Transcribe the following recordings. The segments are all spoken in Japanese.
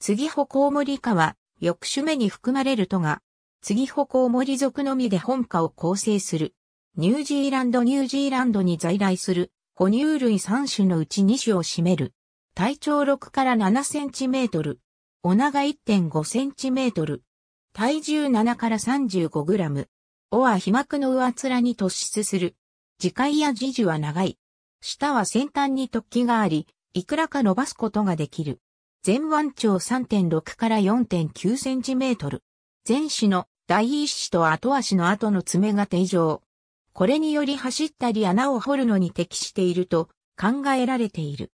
次歩コウモリ科は、翌種目に含まれるとが、次歩コウモリ族のみで本科を構成する。ニュージーランドニュージーランドに在来する、哺乳類3種のうち2種を占める。体長6から7センチメートル。お長1.5センチメートル。体重7から35グラム。尾は皮膜の上面に突出する。耳界や耳樹は長い。舌は先端に突起があり、いくらか伸ばすことができる。全腕長3.6から4.9センチメートル。前肢の第一子と後足の後の爪が定常。これにより走ったり穴を掘るのに適していると考えられている。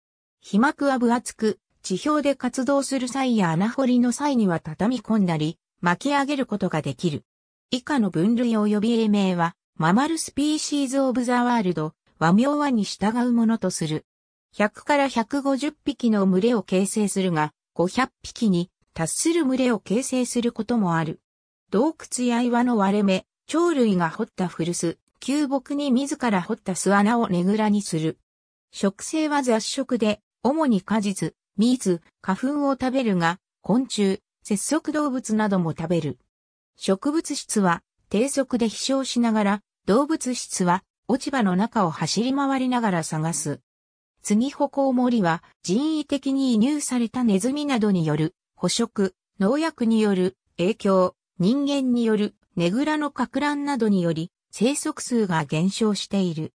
皮膜は分厚く、地表で活動する際や穴掘りの際には畳み込んだり、巻き上げることができる。以下の分類及び英名は、ママルスピーシーズ・オブ・ザ・ワールド、和名和に従うものとする。100から150匹の群れを形成するが、500匹に達する群れを形成することもある。洞窟や岩の割れ目、鳥類が掘った古巣、旧木に自ら掘った巣穴をねぐらにする。食性は雑食で、主に果実、蜜、花粉を食べるが、昆虫、節足動物なども食べる。植物質は低速で飛翔しながら、動物質は落ち葉の中を走り回りながら探す。次歩行森は人為的に移入されたネズミなどによる捕食、農薬による影響、人間によるネグラの拡乱などにより生息数が減少している。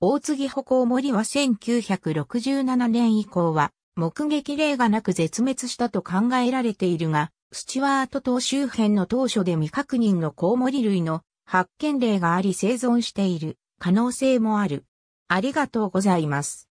大次歩行森は1967年以降は目撃例がなく絶滅したと考えられているが、スチュワート島周辺の当初で未確認のコウモリ類の発見例があり生存している可能性もある。ありがとうございます。